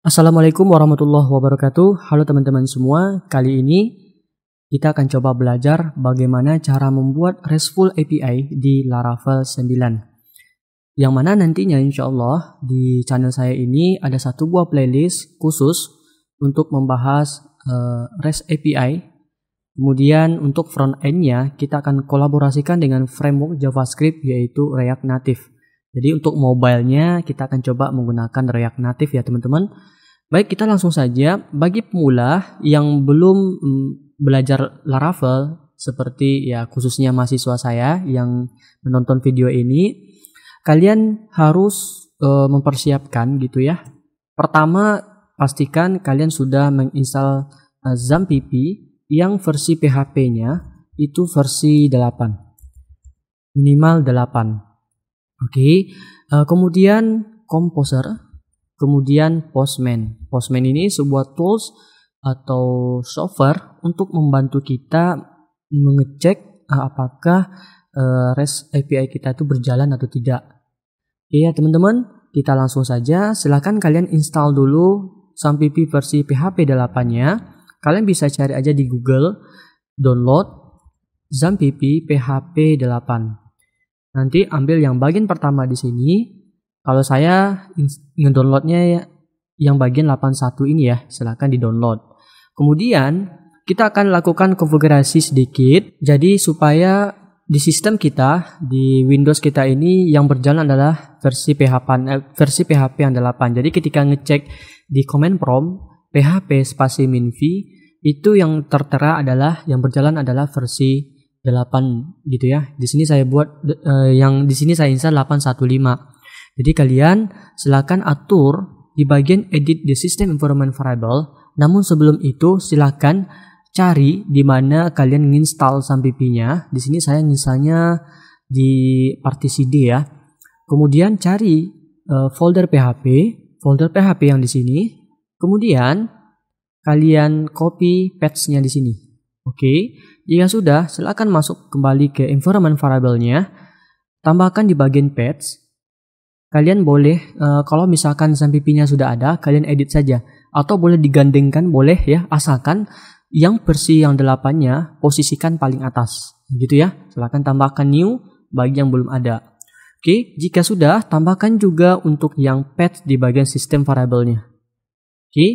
Assalamualaikum warahmatullahi wabarakatuh. Halo teman-teman semua, kali ini kita akan coba belajar bagaimana cara membuat RESTful API di Laravel 9. Yang mana nantinya insya Allah di channel saya ini ada satu buah playlist khusus untuk membahas uh, REST API. Kemudian untuk front end-nya kita akan kolaborasikan dengan framework JavaScript yaitu React Native. Jadi untuk mobilenya kita akan coba menggunakan React Native ya teman-teman. Baik kita langsung saja bagi pemula yang belum mm, belajar Laravel seperti ya khususnya mahasiswa saya yang menonton video ini, kalian harus e, mempersiapkan gitu ya. Pertama pastikan kalian sudah menginstal eh, Zampipi yang versi PHP-nya itu versi 8. Minimal 8 Oke. Okay. Uh, eh, kemudian komposer, kemudian postman. Postman ini sebuah tools atau software untuk membantu kita mengecek uh, apakah uh, REST API kita itu berjalan atau tidak. Iya, okay, teman-teman, kita langsung saja. Silahkan kalian install dulu SamPP versi PHP 8-nya. Kalian bisa cari aja di Google, download ZAMPP PHP 8. Nanti ambil yang bagian pertama di sini. Kalau saya ngedownloadnya ya, yang bagian 81 ini ya, silahkan di-download. Kemudian kita akan lakukan konfigurasi sedikit, jadi supaya di sistem kita di Windows kita ini yang berjalan adalah versi PHP eh, versi PHP yang 8. Jadi ketika ngecek di command prompt PHP spasi minv itu yang tertera adalah yang berjalan adalah versi 8 gitu ya. Di sini saya buat uh, yang di sini saya install 815. Jadi kalian silakan atur di bagian edit the system environment variable. Namun sebelum itu silakan cari di mana kalian install sampipinya Di sini saya misalnya di partisi D ya. Kemudian cari uh, folder PHP, folder PHP yang di sini. Kemudian kalian copy patch-nya di sini. Oke, jika sudah, silakan masuk kembali ke environment variable-nya. Tambahkan di bagian patch. Kalian boleh, eh, kalau misalkan sampai nya sudah ada, kalian edit saja. Atau boleh digandengkan, boleh ya, asalkan yang versi yang delapannya posisikan paling atas. Gitu ya, silakan tambahkan new bagi yang belum ada. Oke, jika sudah, tambahkan juga untuk yang patch di bagian sistem variabelnya. Oke,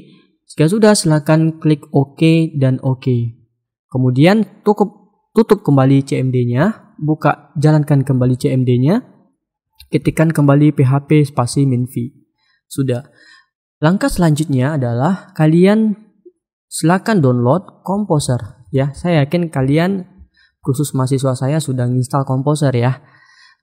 jika sudah, silakan klik OK dan OK. Kemudian tutup, tutup kembali CMD-nya, buka jalankan kembali CMD-nya, ketikkan kembali PHP spasi v. Sudah. Langkah selanjutnya adalah kalian silakan download Composer ya. Saya yakin kalian khusus mahasiswa saya sudah install Composer ya.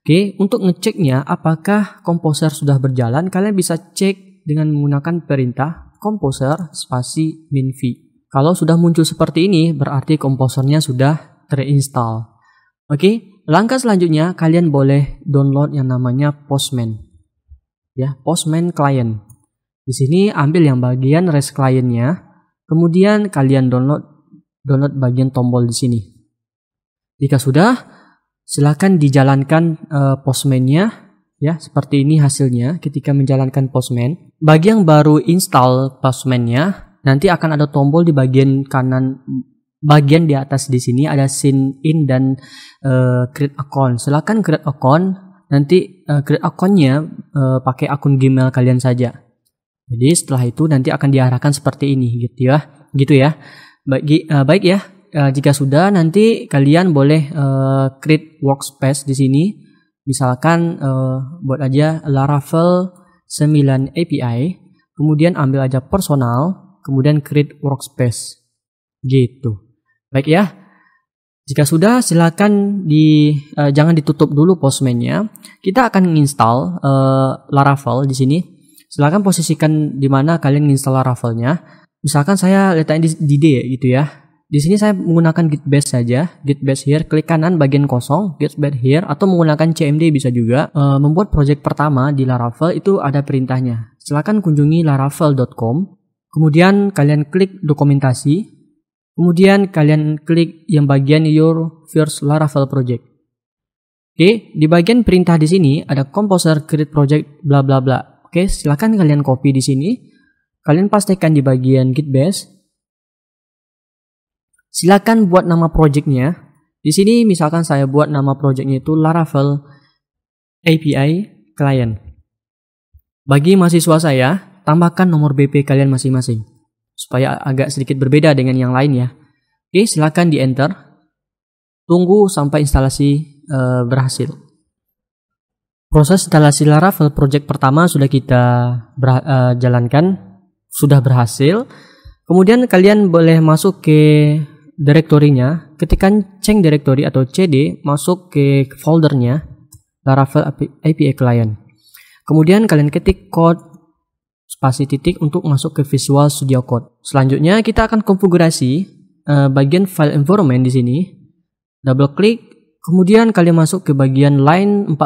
Oke, untuk ngeceknya apakah Composer sudah berjalan, kalian bisa cek dengan menggunakan perintah Composer spasi minfi. Kalau sudah muncul seperti ini, berarti komposernya sudah terinstall. Oke, langkah selanjutnya kalian boleh download yang namanya Postman. Ya, Postman Client. Di sini ambil yang bagian REST Client-nya, kemudian kalian download download bagian tombol di sini. Jika sudah, silakan dijalankan uh, Postman-nya ya seperti ini hasilnya ketika menjalankan Postman. Bagi yang baru install Postman-nya, nanti akan ada tombol di bagian kanan bagian di atas di sini ada sign in dan uh, create account. Silahkan create account. Nanti uh, create accountnya uh, pakai akun Gmail kalian saja. Jadi setelah itu nanti akan diarahkan seperti ini gitu ya, gitu ya. Baik, uh, baik ya. Uh, jika sudah nanti kalian boleh uh, create workspace di sini. Misalkan uh, buat aja Laravel 9 API, kemudian ambil aja personal, kemudian create workspace. Gitu. Baik ya. Jika sudah, silakan di uh, jangan ditutup dulu postman-nya. Kita akan install uh, eh, Laravel di sini. Silakan posisikan di mana kalian install Laravel-nya. Misalkan saya letaknya di, di D gitu ya. Di sini saya menggunakan git base saja, git base here, klik kanan bagian kosong, git base here, atau menggunakan cmd bisa juga. E, membuat project pertama di Laravel itu ada perintahnya. Silahkan kunjungi laravel.com, Kemudian kalian klik dokumentasi. Kemudian kalian klik yang bagian your first Laravel project. Oke, di bagian perintah di sini ada composer create project bla bla bla. Oke, silakan kalian copy di sini. Kalian pastikan di bagian git base. Silakan buat nama projectnya. Di sini misalkan saya buat nama projectnya itu Laravel API Client. Bagi mahasiswa saya, tambahkan nomor BP kalian masing-masing supaya agak sedikit berbeda dengan yang lain ya. Oke, silahkan di enter. Tunggu sampai instalasi e, berhasil. Proses instalasi Laravel project pertama sudah kita ber, e, eh, jalankan, sudah berhasil. Kemudian kalian boleh masuk ke direktorinya, ketikan ceng directory atau cd, masuk ke foldernya Laravel API Client. Kemudian kalian ketik code spasi titik untuk masuk ke Visual Studio Code. Selanjutnya kita akan konfigurasi uh, bagian file environment di sini. Double klik, kemudian kalian masuk ke bagian line 14.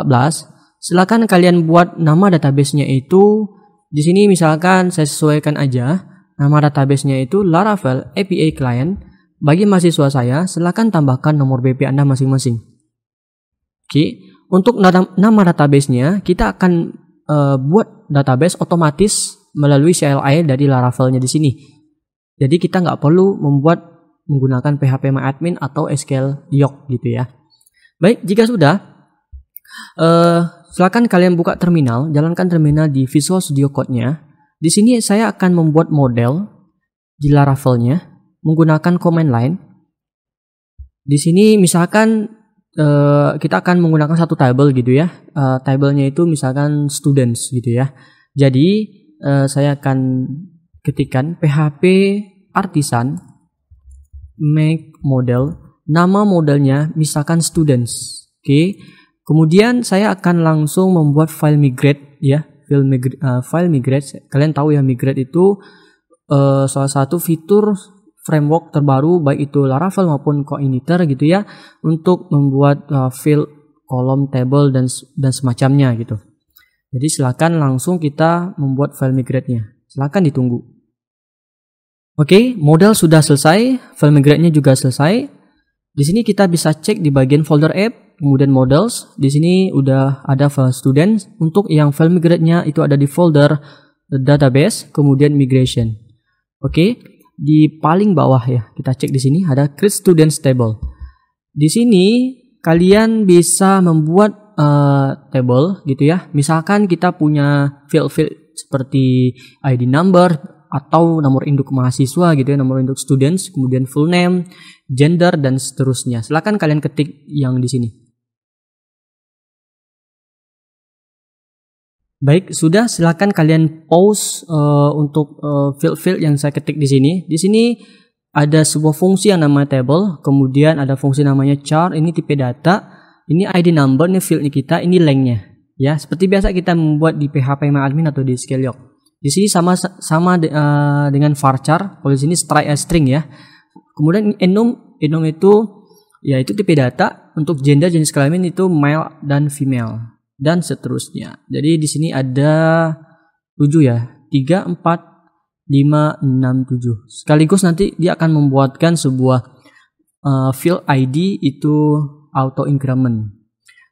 Silakan kalian buat nama databasenya itu di sini misalkan saya sesuaikan aja nama databasenya itu Laravel API Client. Bagi mahasiswa saya, silakan tambahkan nomor BP Anda masing-masing. Oke, untuk nama database nya kita akan uh, buat database otomatis melalui CLI dari Laravelnya di sini. Jadi kita nggak perlu membuat menggunakan PHP MyAdmin atau SQL Yoke gitu ya. Baik, jika sudah, uh, silakan kalian buka terminal, jalankan terminal di Visual Studio Code-nya. Di sini saya akan membuat model di Laravelnya menggunakan command line. Di sini misalkan uh, kita akan menggunakan satu table gitu ya. Uh, Tablenya itu misalkan students gitu ya. Jadi uh, saya akan ketikkan PHP artisan make model nama modelnya misalkan students oke okay. kemudian saya akan langsung membuat file migrate ya file migrate, uh, file migrate kalian tahu ya migrate itu uh, salah satu fitur framework terbaru baik itu Laravel maupun Coiniter gitu ya untuk membuat uh, eh, file kolom table dan dan semacamnya gitu jadi silakan langsung kita membuat file migrate-nya. Silakan ditunggu. Oke, model sudah selesai, file migrate-nya juga selesai. Di sini kita bisa cek di bagian folder app, kemudian models. Di sini udah ada file student. Untuk yang file migrate-nya itu ada di folder database, kemudian migration. Oke, di paling bawah ya, kita cek di sini ada create students table. Di sini kalian bisa membuat uh, table gitu ya. Misalkan kita punya field-field seperti ID number atau nomor induk mahasiswa gitu ya, nomor induk students, kemudian full name, gender dan seterusnya. Silakan kalian ketik yang di sini. Baik, sudah silakan kalian pause uh, untuk uh, field-field yang saya ketik di sini. Di sini ada sebuah fungsi yang namanya table, kemudian ada fungsi namanya chart, ini tipe data ini ID number ini fieldnya kita, ini length-nya. Ya, seperti biasa kita membuat di PHP admin atau di Scaleoc. Di sini sama sama de, uh, dengan varchar, kalau di sini strike string ya. Kemudian enum enum itu ya itu tipe data untuk gender jenis kelamin itu male dan female dan seterusnya. Jadi di sini ada 7 ya. 3 4 5 6 7. Sekaligus nanti dia akan membuatkan sebuah uh, field ID itu auto increment.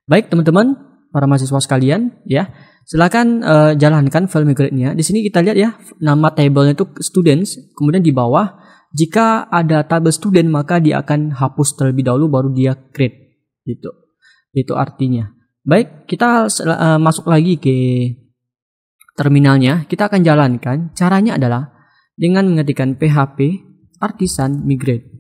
Baik teman-teman, para mahasiswa sekalian ya, silakan uh, jalankan file migrate-nya. Di sini kita lihat ya nama table-nya itu students, kemudian di bawah jika ada tabel student maka dia akan hapus terlebih dahulu baru dia create gitu. Itu artinya. Baik, kita uh, masuk lagi ke terminalnya. Kita akan jalankan. Caranya adalah dengan mengetikkan PHP artisan migrate.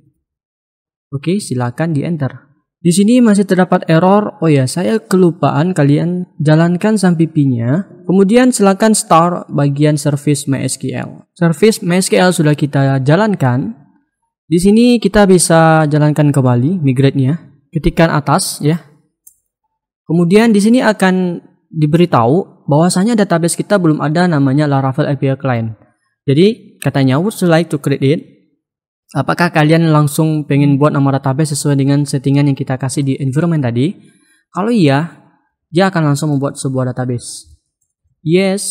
Oke, silakan di enter. Di sini masih terdapat error, oh ya saya kelupaan kalian jalankan pipinya. Kemudian silakan start bagian service MySQL. Service MySQL sudah kita jalankan. Di sini kita bisa jalankan kembali migrate-nya. Ketikan atas ya. Kemudian di sini akan diberitahu bahwasanya database kita belum ada namanya Laravel API Client. Jadi katanya would you like to create it? Apakah kalian langsung pengen buat nama database sesuai dengan settingan yang kita kasih di environment tadi? Kalau iya, dia akan langsung membuat sebuah database. Yes,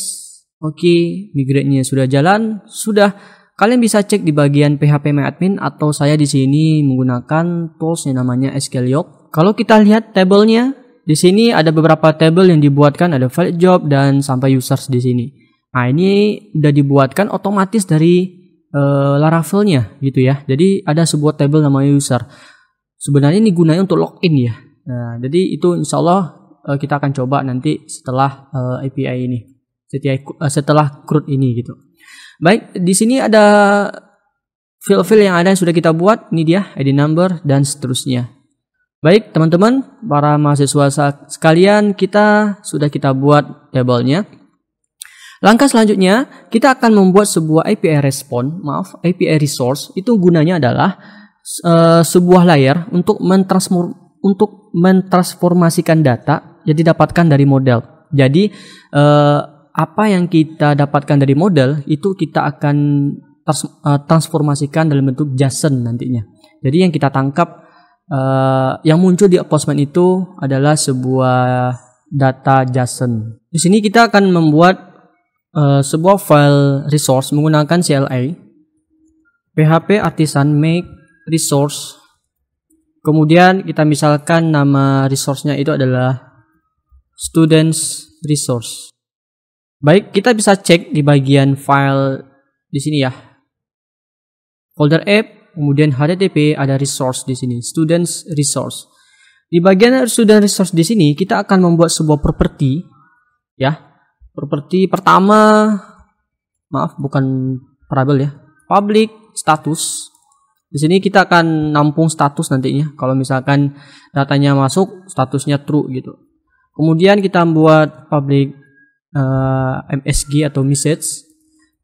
oke, okay, migrate-nya sudah jalan, sudah. Kalian bisa cek di bagian PHP Admin atau saya di sini menggunakan tools yang namanya SQL Yoke. Kalau kita lihat tabelnya, di sini ada beberapa tabel yang dibuatkan, ada file job dan sampai users di sini. Nah, ini udah dibuatkan otomatis dari uh, Laravelnya gitu ya. Jadi ada sebuah table namanya user. Sebenarnya ini gunanya untuk login ya. Nah, jadi itu insya Allah uh, kita akan coba nanti setelah uh, eh, API ini, setelah, uh, setelah CRUD ini gitu. Baik, di sini ada file-file yang ada yang sudah kita buat. Ini dia ID number dan seterusnya. Baik, teman-teman, para mahasiswa sekalian, kita sudah kita buat tablenya. Langkah selanjutnya, kita akan membuat sebuah API respon, maaf, API resource. Itu gunanya adalah uh, sebuah layer untuk mentransform untuk mentransformasikan data jadi dapatkan dari model. Jadi uh, apa yang kita dapatkan dari model itu kita akan trans, uh, transformasikan dalam bentuk JSON nantinya. Jadi yang kita tangkap uh, yang muncul di postman itu adalah sebuah data JSON. Di sini kita akan membuat Eh, sebuah file resource menggunakan CLI PHP artisan make resource kemudian kita misalkan nama resource-nya itu adalah students resource baik kita bisa cek di bagian file di sini ya folder app kemudian http ada resource di sini students resource di bagian student resource di sini kita akan membuat sebuah properti ya properti pertama maaf bukan parabel ya public status di sini kita akan nampung status nantinya kalau misalkan datanya masuk statusnya true gitu kemudian kita membuat public uh, eh, MSG atau message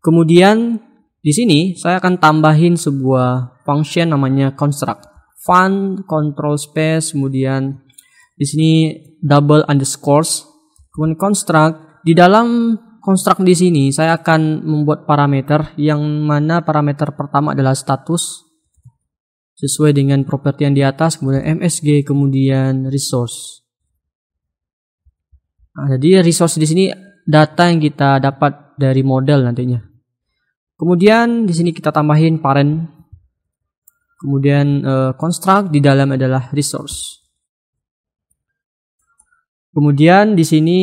kemudian di sini saya akan tambahin sebuah function namanya construct fun control space kemudian di sini double underscores kemudian construct di dalam konstruk di sini saya akan membuat parameter yang mana parameter pertama adalah status sesuai dengan properti yang di atas kemudian MSG kemudian resource. Nah, jadi resource di sini data yang kita dapat dari model nantinya. Kemudian di sini kita tambahin parent. Kemudian uh, di dalam adalah resource. Kemudian di sini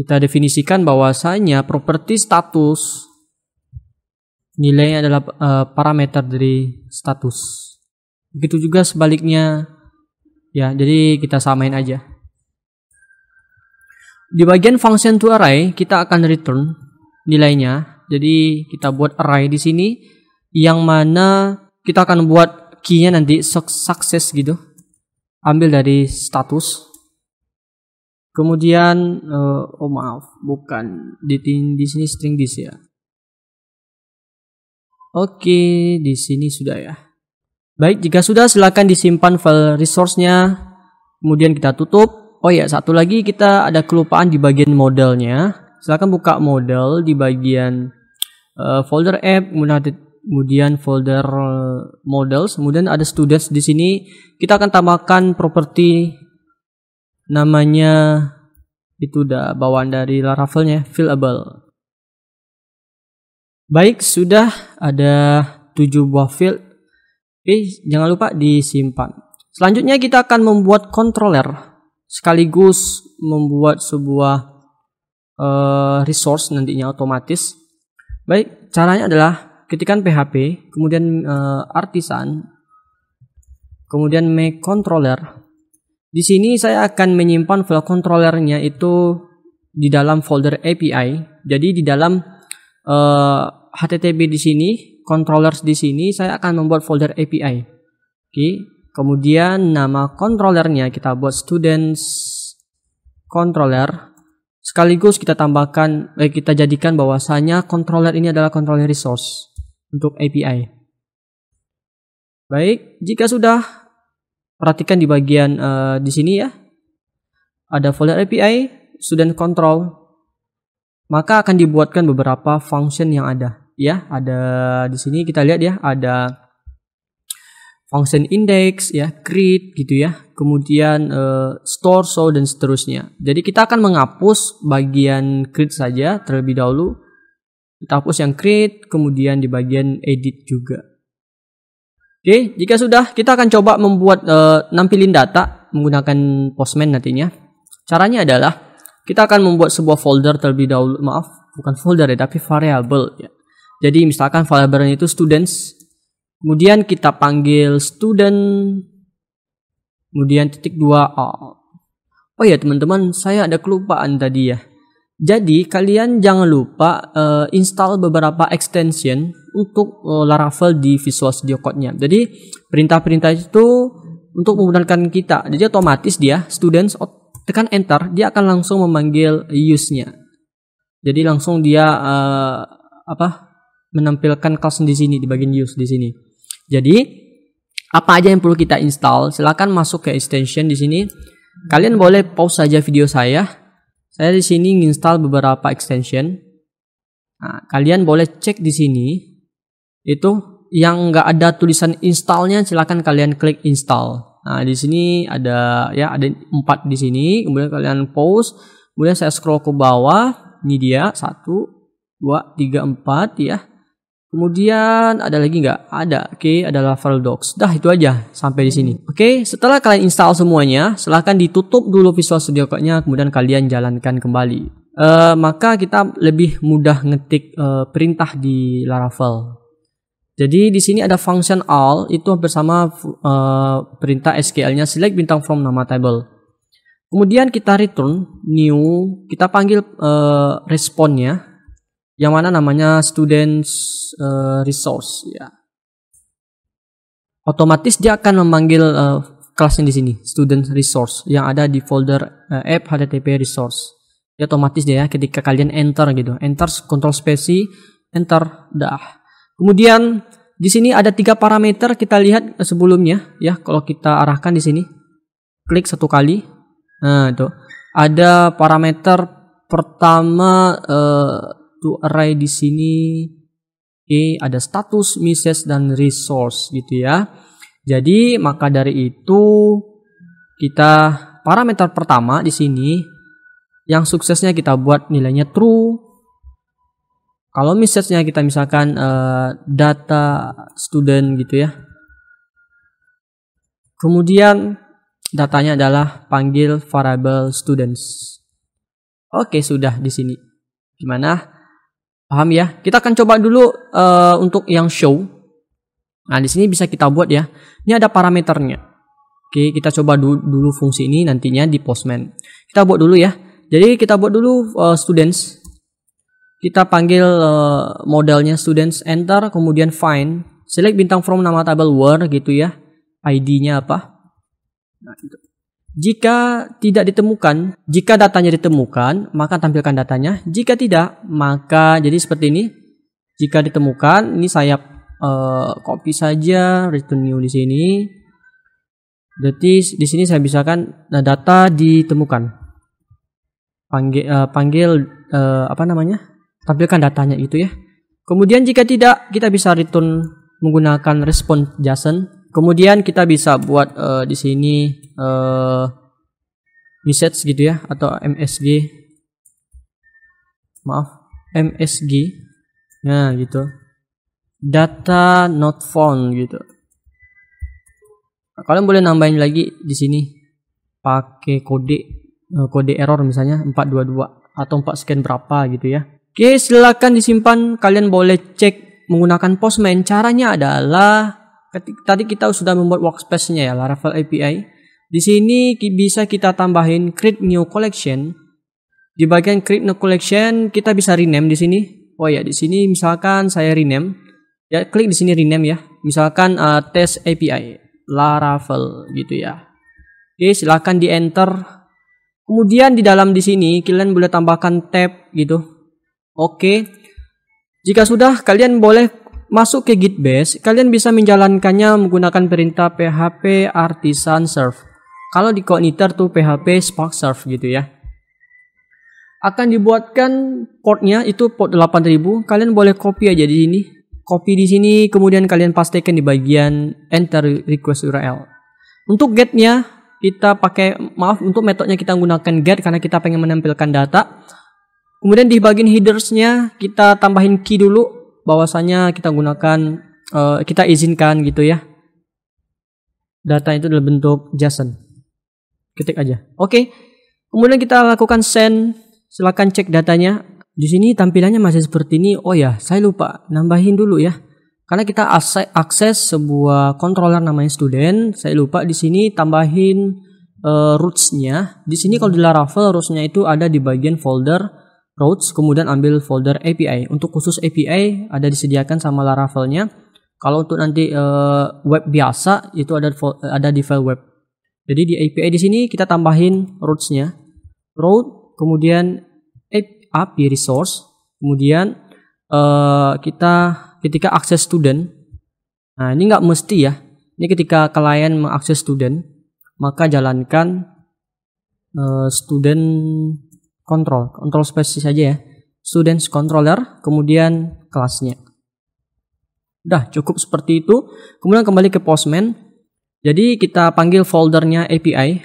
kita definisikan bahwasanya properti status nilainya adalah e, parameter dari status. Begitu juga sebaliknya. Ya, jadi kita samain aja. Di bagian function to array kita akan return nilainya. Jadi kita buat array di sini yang mana kita akan buat key-nya nanti success gitu. Ambil dari status Kemudian uh, oh maaf, bukan di di sini string this ya. Oke, di sini sudah ya. Baik, jika sudah silakan disimpan file resource-nya. Kemudian kita tutup. Oh ya, satu lagi kita ada kelupaan di bagian modelnya. Silakan buka model di bagian uh, folder app, kemudian kemudian folder eh, models, kemudian ada students di sini. Kita akan tambahkan properti namanya itu udah bawaan dari Laravelnya fillable. Baik, sudah ada 7 buah field. Eh, Oke, jangan lupa disimpan. Selanjutnya kita akan membuat controller sekaligus membuat sebuah uh, resource nantinya otomatis. Baik, caranya adalah ketikan PHP, kemudian uh, artisan, kemudian make controller, di sini saya akan menyimpan file controllernya itu di dalam folder API. Jadi di dalam uh, eh, HTTP di sini, controllers di sini, saya akan membuat folder API. Oke, okay. kemudian nama controllernya kita buat students controller sekaligus kita tambahkan eh, kita jadikan bahwasanya controller ini adalah controller resource untuk API. Baik, jika sudah perhatikan di bagian uh, di sini ya. Ada folder API, student control. Maka akan dibuatkan beberapa function yang ada ya. Ada di sini kita lihat ya, ada function index ya, create gitu ya. Kemudian uh, store show dan seterusnya. Jadi kita akan menghapus bagian create saja terlebih dahulu. Kita hapus yang create kemudian di bagian edit juga. Oke, jika sudah, kita akan coba membuat uh, nampilin data menggunakan Postman nantinya. Caranya adalah kita akan membuat sebuah folder terlebih dahulu, maaf, bukan folder ya, tapi variabel ya. Jadi misalkan variabelnya itu students, kemudian kita panggil student, kemudian titik dua. Oh, oh ya teman-teman, saya ada kelupaan tadi ya. Jadi kalian jangan lupa uh, install beberapa extension untuk uh, eh, Laravel di Visual Studio Code-nya. Jadi perintah-perintah itu untuk memudahkan kita. Jadi otomatis dia students tekan enter dia akan langsung memanggil use-nya. Jadi langsung dia uh, apa menampilkan custom di sini di bagian use di sini. Jadi apa aja yang perlu kita install? Silahkan masuk ke extension di sini. Kalian boleh pause saja video saya. Saya di sini install beberapa extension. Nah, kalian boleh cek di sini itu yang nggak ada tulisan installnya silahkan kalian klik install nah di sini ada ya ada empat di sini kemudian kalian pause kemudian saya scroll ke bawah ini dia satu dua tiga empat ya Kemudian ada lagi nggak? Ada. Oke, okay, ada Laravel Docs. Dah itu aja sampai di sini. Oke, okay, setelah kalian install semuanya, silahkan ditutup dulu Visual Studio Code-nya, kemudian kalian jalankan kembali. Uh, maka kita lebih mudah ngetik uh, perintah di Laravel. Jadi di sini ada function all itu bersama uh, perintah SQL-nya select bintang from nama table. Kemudian kita return new, kita panggil uh, responnya yang mana namanya students uh, resource ya. Otomatis dia akan memanggil uh, kelasnya di sini students resource yang ada di folder uh, app http resource. Dia otomatis dia ya ketika kalian enter gitu, enter control space enter dah. Kemudian di sini ada tiga parameter kita lihat eh, sebelumnya ya. Kalau kita arahkan di sini, klik satu kali. Nah itu ada parameter pertama uh, to array di sini Oke, ada status, message dan resource gitu ya. Jadi maka dari itu kita parameter pertama di sini yang suksesnya kita buat nilainya true kalau misalnya kita misalkan uh, data student gitu ya kemudian datanya adalah panggil variable students oke sudah di sini gimana paham ya kita akan coba dulu uh, untuk yang show nah di sini bisa kita buat ya ini ada parameternya oke kita coba du dulu fungsi ini nantinya di postman kita buat dulu ya jadi kita buat dulu uh, students kita panggil uh, eh, modelnya students enter kemudian find. Select bintang from nama tabel word gitu ya. ID-nya apa? Nah, itu. Jika tidak ditemukan, jika datanya ditemukan, maka tampilkan datanya. Jika tidak, maka jadi seperti ini. Jika ditemukan, ini saya uh, copy saja return new di sini. Jadi di sini saya kan nah data ditemukan. Panggil uh, panggil uh, apa namanya? tampilkan datanya itu ya. Kemudian jika tidak, kita bisa return menggunakan respon JSON. Kemudian kita bisa buat uh, di sini uh, message gitu ya atau MSG. Maaf, MSG. Nah, gitu. Data not found gitu. Nah, kalian boleh nambahin lagi di sini pakai kode eh, kode error misalnya 422 atau 4 scan berapa gitu ya. Oke, silahkan disimpan. Kalian boleh cek menggunakan Postman. Caranya adalah tadi kita sudah membuat workspace-nya ya, Laravel API. Di sini bisa kita tambahin create new collection. Di bagian create new collection kita bisa rename di sini. Oh ya, di sini misalkan saya rename. Ya, klik di sini rename ya. Misalkan uh, test API Laravel gitu ya. Oke, silahkan di enter. Kemudian di dalam di sini kalian boleh tambahkan tab gitu Oke. Jika sudah, kalian boleh masuk ke Gitbase. Kalian bisa menjalankannya menggunakan perintah PHP artisan serve. Kalau di Cognitor tuh PHP Spark Serve gitu ya. Akan dibuatkan portnya itu port 8000. Kalian boleh copy aja di sini. Copy di sini, kemudian kalian pastikan di bagian enter request URL. Untuk getnya kita pakai maaf untuk metodenya kita gunakan get karena kita pengen menampilkan data Kemudian di bagian headersnya kita tambahin key dulu bahwasanya kita gunakan uh, kita izinkan gitu ya. Data itu dalam bentuk JSON. Ketik aja. Oke. Okay. Kemudian kita lakukan send. Silakan cek datanya. Di sini tampilannya masih seperti ini. Oh ya, saya lupa nambahin dulu ya karena kita akses sebuah controller namanya student saya lupa di sini tambahin uh, rootsnya di sini kalau di Laravel rootsnya itu ada di bagian folder routes, kemudian ambil folder API. Untuk khusus API ada disediakan sama Laravelnya. Kalau untuk nanti uh, web biasa itu ada ada di file web. Jadi di API di sini kita tambahin routes-nya. Route, kemudian API resource, kemudian uh, kita ketika akses student. Nah, ini nggak mesti ya. Ini ketika klien mengakses student, maka jalankan uh, student control, control spesies saja ya. Students controller, kemudian kelasnya. Udah, cukup seperti itu. Kemudian kembali ke Postman. Jadi kita panggil foldernya API,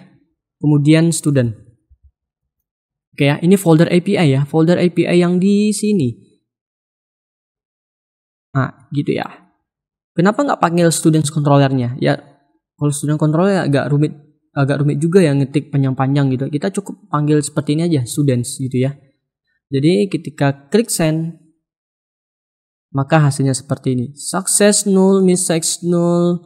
kemudian student. Oke ya, ini folder API ya, folder API yang di sini. Nah, gitu ya. Kenapa nggak panggil students controllernya? Ya, kalau student controller agak rumit agak rumit juga ya ngetik panjang-panjang gitu. Kita cukup panggil seperti ini aja, students gitu ya. Jadi ketika klik send, maka hasilnya seperti ini. Success null, missex null,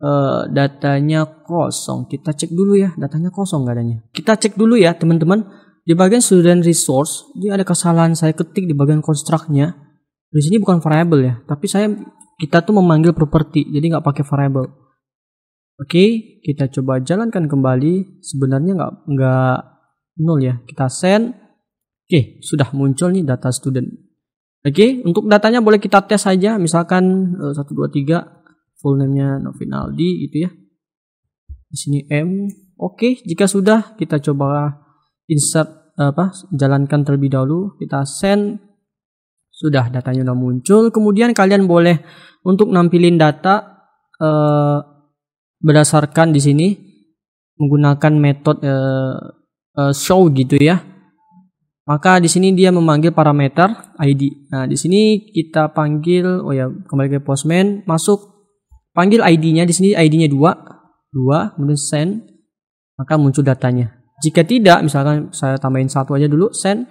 uh, datanya kosong. Kita cek dulu ya, datanya kosong gak adanya. Kita cek dulu ya teman-teman. Di bagian student resource, dia ada kesalahan saya ketik di bagian konstruknya. Di sini bukan variable ya, tapi saya kita tuh memanggil properti jadi nggak pakai variable. Oke, kita coba jalankan kembali. Sebenarnya nggak nggak nol ya. Kita send. Oke, sudah muncul nih data student. Oke, untuk datanya boleh kita tes saja. Misalkan eh, satu dua tiga. full name-nya Novinaldi itu ya. Di sini M. Oke, jika sudah kita coba insert apa? Jalankan terlebih dahulu. Kita send. Sudah datanya sudah muncul. Kemudian kalian boleh untuk nampilin data eh, berdasarkan di sini menggunakan metode uh, uh, show gitu ya. Maka di sini dia memanggil parameter ID. Nah, di sini kita panggil oh ya, kembali ke postman, masuk panggil ID-nya di sini ID-nya dua dua kemudian send maka muncul datanya. Jika tidak, misalkan saya tambahin satu aja dulu send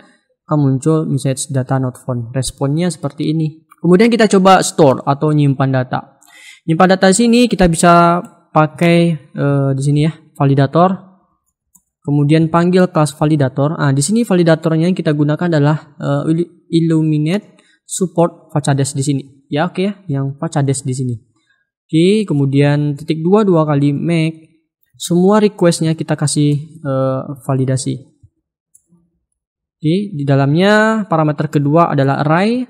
akan muncul message data not found. Responnya seperti ini. Kemudian kita coba store atau nyimpan data. Nyimpan data sini kita bisa pakai eh, di sini ya validator kemudian panggil kelas validator. Ah, di sini validatornya yang kita gunakan adalah uh, illuminate support facades di sini. Ya, oke okay, ya, yang facades di sini. Oke, okay, kemudian titik dua dua kali make semua requestnya kita kasih uh, validasi. Oke, okay, di dalamnya parameter kedua adalah array.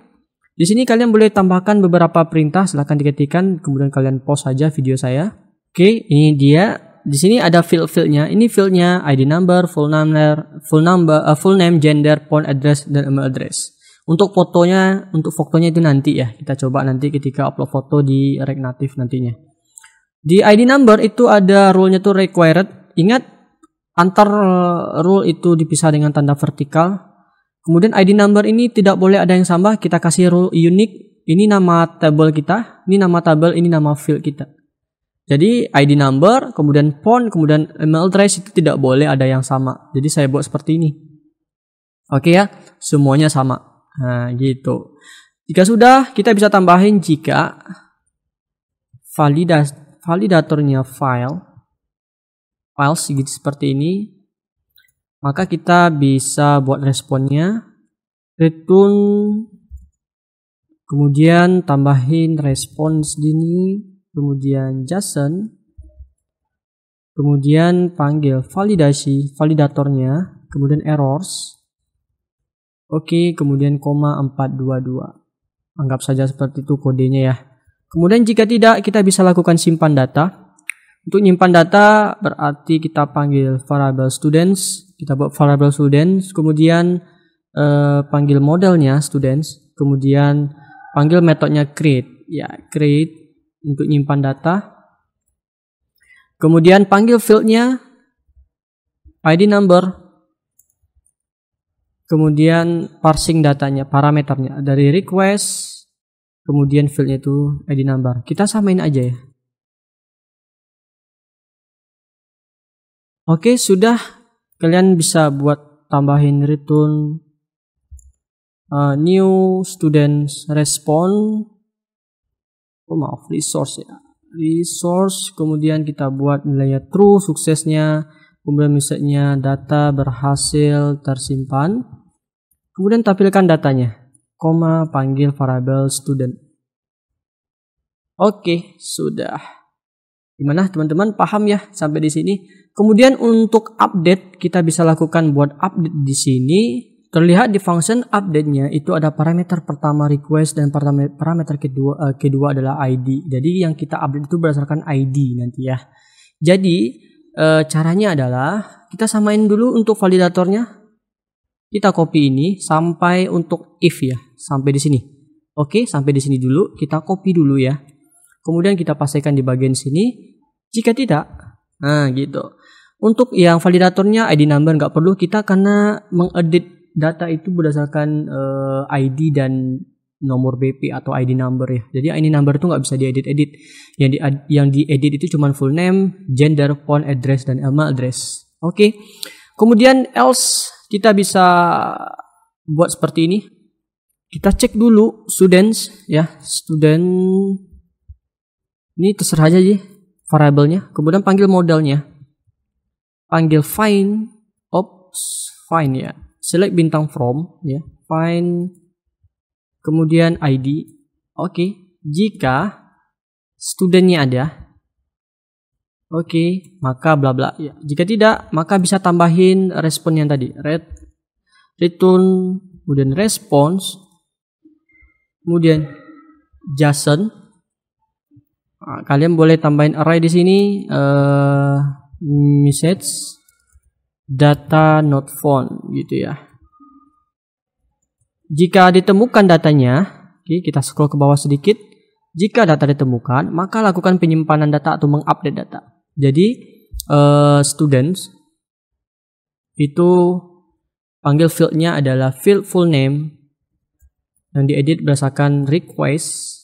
Di sini kalian boleh tambahkan beberapa perintah, silahkan diketikkan, kemudian kalian post saja video saya. Oke, ini dia. Di sini ada field-fieldnya. Ini fieldnya ID number, full number, full number, uh, full name, gender, phone address, dan email address. Untuk fotonya, untuk fotonya itu nanti ya. Kita coba nanti ketika upload foto di React Native nantinya. Di ID number itu ada rule-nya tuh required. Ingat antar eh, rule itu dipisah dengan tanda vertikal. Kemudian ID number ini tidak boleh ada yang sama. Kita kasih rule unique. Ini nama tabel kita, ini nama tabel, ini nama field kita. Jadi ID number, kemudian phone, kemudian email address itu tidak boleh ada yang sama. Jadi saya buat seperti ini. Oke ya, semuanya sama. Nah, gitu. Jika sudah, kita bisa tambahin jika validas validatornya file files gitu seperti ini, maka kita bisa buat responnya return kemudian tambahin respons sini kemudian JSON, kemudian panggil validasi validatornya, kemudian errors, oke, kemudian koma 422. Anggap saja seperti itu kodenya ya. Kemudian jika tidak, kita bisa lakukan simpan data. Untuk nyimpan data berarti kita panggil variable students, kita buat variable students, kemudian eh, panggil modelnya students, kemudian panggil metodenya create. Ya, create untuk nyimpan data. Kemudian panggil fieldnya ID number. Kemudian parsing datanya, parameternya dari request. Kemudian fieldnya itu ID number. Kita samain aja ya. Oke, sudah kalian bisa buat tambahin return uh, new students response oh maaf resource ya resource kemudian kita buat nilainya true suksesnya kemudian misalnya data berhasil tersimpan kemudian tampilkan datanya koma panggil variable student oke sudah gimana teman-teman paham ya sampai di sini kemudian untuk update kita bisa lakukan buat update di sini Terlihat di function update-nya itu ada parameter pertama request dan parameter kedua uh, kedua adalah ID. Jadi yang kita update itu berdasarkan ID nanti ya. Jadi uh, caranya adalah kita samain dulu untuk validatornya. Kita copy ini sampai untuk if ya, sampai di sini. Oke, sampai di sini dulu kita copy dulu ya. Kemudian kita pastikan di bagian sini. Jika tidak, nah gitu. Untuk yang validatornya ID number nggak perlu kita karena mengedit data itu berdasarkan uh, eh, ID dan nomor BP atau ID number ya. Jadi ID number itu nggak bisa diedit-edit. Yang di yang diedit itu cuma full name, gender, phone address dan email address. Oke. Okay. Kemudian else kita bisa buat seperti ini. Kita cek dulu students ya, student ini terserah aja sih variabelnya. Kemudian panggil modelnya. Panggil find ops find ya select bintang from ya find kemudian ID oke okay. jika studentnya ada oke okay. maka bla bla ya. jika tidak maka bisa tambahin respon yang tadi red return kemudian response kemudian JSON nah, kalian boleh tambahin array di sini uh, message data not found gitu ya. Jika ditemukan datanya, okay, kita scroll ke bawah sedikit. Jika data ditemukan, maka lakukan penyimpanan data atau mengupdate data. Jadi uh, students itu panggil fieldnya adalah field full name yang diedit berdasarkan request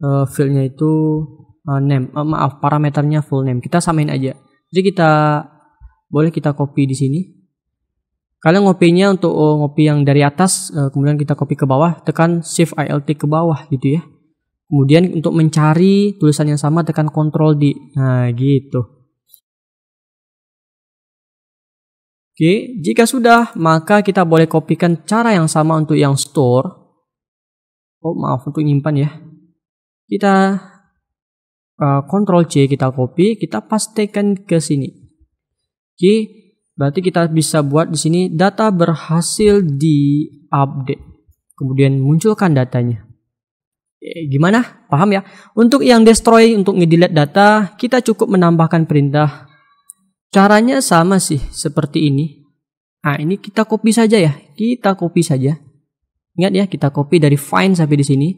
uh, fieldnya itu uh, name uh, maaf parameternya full name kita samain aja jadi kita boleh kita copy di sini. Kalian ngopinya untuk uh, ngopi yang dari atas, uh, kemudian kita copy ke bawah, tekan Shift ALT ke bawah gitu ya. Kemudian untuk mencari tulisan yang sama tekan Ctrl D. Nah, gitu. Oke, jika sudah, maka kita boleh kopikan cara yang sama untuk yang store. Oh, maaf untuk nyimpan ya. Kita uh, eh, Ctrl C kita copy, kita pastekan ke sini. Oke, berarti kita bisa buat di sini data berhasil diupdate. Kemudian munculkan datanya. gimana? Paham ya? Untuk yang destroy, untuk ngedelete data, kita cukup menambahkan perintah. Caranya sama sih, seperti ini. Nah, ini kita copy saja ya. Kita copy saja. Ingat ya, kita copy dari find sampai di sini.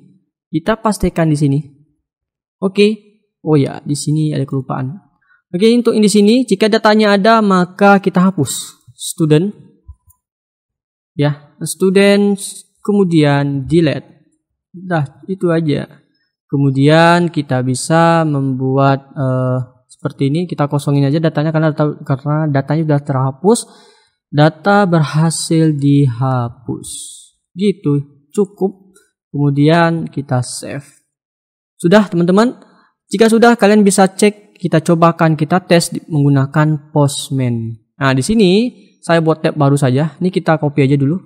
Kita pastikan di sini. Oke. Okay. Oh ya, di sini ada kelupaan. Oke, untuk ini di sini jika datanya ada maka kita hapus student ya, student kemudian delete. Dah, itu aja. Kemudian kita bisa membuat uh, seperti ini, kita kosongin aja datanya karena data, karena datanya sudah terhapus. Data berhasil dihapus. Gitu, cukup. Kemudian kita save. Sudah, teman-teman. Jika sudah kalian bisa cek kita cobakan kita tes menggunakan Postman. Nah, di sini saya buat tab baru saja. Ini kita copy aja dulu.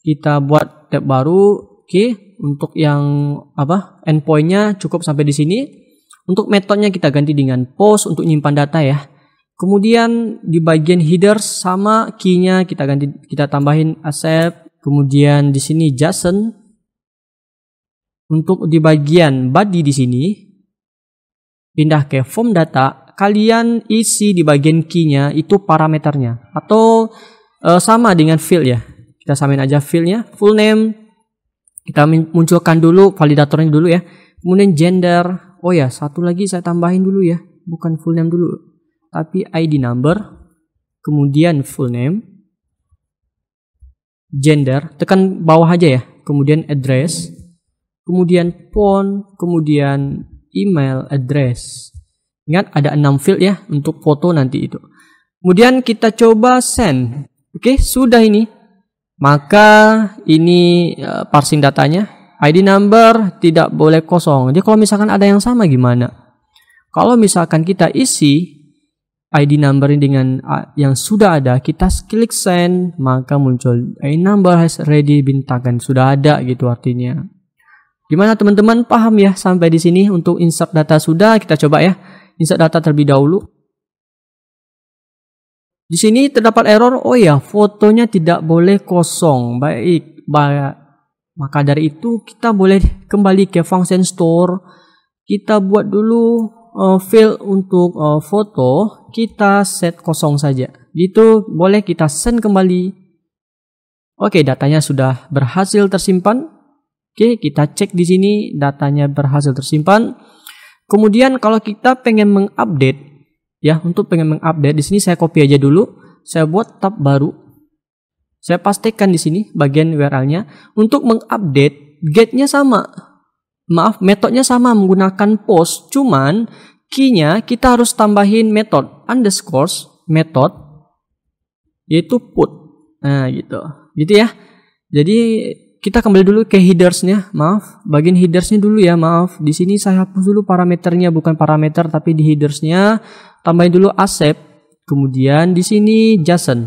Kita buat tab baru. Oke, untuk yang apa? Endpointnya cukup sampai di sini. Untuk metodenya kita ganti dengan post untuk nyimpan data ya. Kemudian di bagian header sama key kita ganti kita tambahin accept. Kemudian di sini JSON. Untuk di bagian body di sini pindah ke form data, kalian isi di bagian key itu parameternya atau uh, sama dengan field ya. Kita samain aja fieldnya, full name, kita munculkan dulu validatornya dulu ya. Kemudian gender, oh ya satu lagi saya tambahin dulu ya, bukan full name dulu, tapi ID number, kemudian full name, gender, tekan bawah aja ya, kemudian address, kemudian phone, kemudian email address. Ingat ada 6 field ya untuk foto nanti itu. Kemudian kita coba send. Oke, sudah ini. Maka ini uh, parsing datanya. ID number tidak boleh kosong. Jadi kalau misalkan ada yang sama gimana? Kalau misalkan kita isi ID number ini dengan yang sudah ada, kita klik send, maka muncul ID number has ready bintangan sudah ada gitu artinya. Gimana teman-teman paham ya sampai di sini untuk insert data sudah kita coba ya. Insert data terlebih dahulu. Di sini terdapat error, oh ya, fotonya tidak boleh kosong. Baik, baik. Maka dari itu kita boleh kembali ke function store. Kita buat dulu uh, fill untuk uh, foto, kita set kosong saja. Gitu boleh kita send kembali. Oke, datanya sudah berhasil tersimpan. Oke, kita cek di sini datanya berhasil tersimpan. Kemudian kalau kita pengen mengupdate ya, untuk pengen mengupdate di sini saya copy aja dulu, saya buat tab baru. Saya pastikan di sini bagian URL-nya untuk mengupdate gate nya sama. Maaf, metodenya sama menggunakan post, cuman key-nya kita harus tambahin metode underscore method yaitu put. Nah, gitu. Gitu ya. Jadi kita kembali dulu ke headersnya, maaf. Bagian headersnya dulu ya, maaf. Di sini saya hapus dulu parameternya, bukan parameter tapi di headersnya tambahin dulu asep. Kemudian di sini JSON.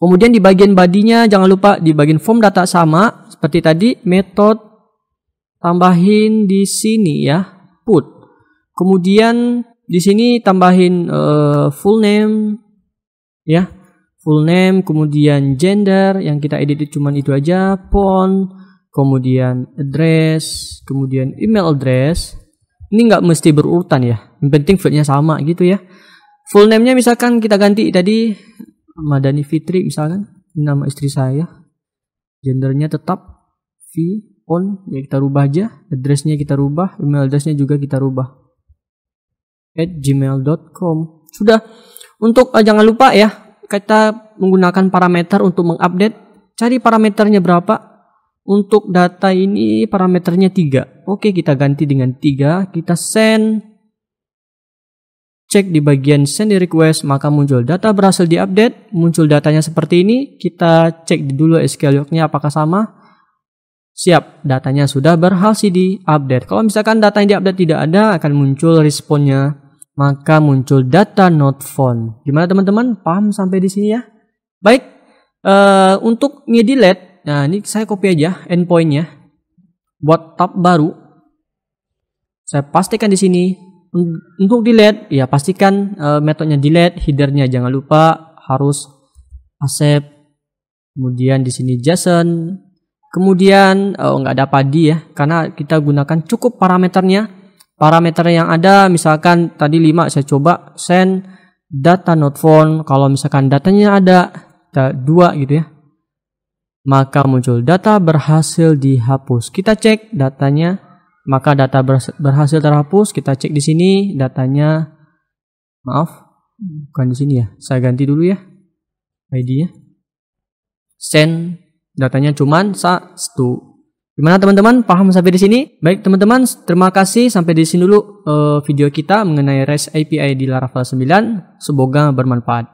Kemudian di bagian badinya jangan lupa di bagian form data sama seperti tadi metode tambahin di sini ya put. Kemudian di sini tambahin uh, full name ya full name, kemudian gender yang kita edit cuma itu aja, Phone, kemudian address, kemudian email address. Ini nggak mesti berurutan ya, yang penting fieldnya sama gitu ya. Full name-nya misalkan kita ganti tadi Madani Fitri misalkan, ini nama istri saya. Gendernya tetap V, on, ya kita rubah aja. Addressnya kita rubah, email addressnya juga kita rubah. At gmail.com Sudah, untuk eh, jangan lupa ya kita menggunakan parameter untuk mengupdate, cari parameternya berapa. Untuk data ini parameternya 3. Oke, kita ganti dengan 3, kita send. Cek di bagian send request, maka muncul data berhasil diupdate, muncul datanya seperti ini. Kita cek dulu SQL nya apakah sama. Siap, datanya sudah berhasil diupdate. Kalau misalkan data yang diupdate tidak ada, akan muncul responnya maka muncul data not found. Gimana teman-teman? Paham sampai di sini ya? Baik, uh, untuk nge-delete, nah ini saya copy aja endpointnya buat tab baru. Saya pastikan di sini untuk delete, ya pastikan uh, metodenya delete, headernya jangan lupa harus accept. Kemudian di sini JSON. Kemudian eh, oh, nggak ada padi ya, karena kita gunakan cukup parameternya parameter yang ada misalkan tadi 5 saya coba send data not found kalau misalkan datanya ada 2 gitu ya maka muncul data berhasil dihapus kita cek datanya maka data berhasil terhapus kita cek di sini datanya maaf bukan di sini ya saya ganti dulu ya ID-nya send datanya cuman satu Gimana teman-teman? Paham sampai di sini? Baik teman-teman, terima kasih sampai di sini dulu uh, video kita mengenai REST API di Laravel 9. Semoga bermanfaat.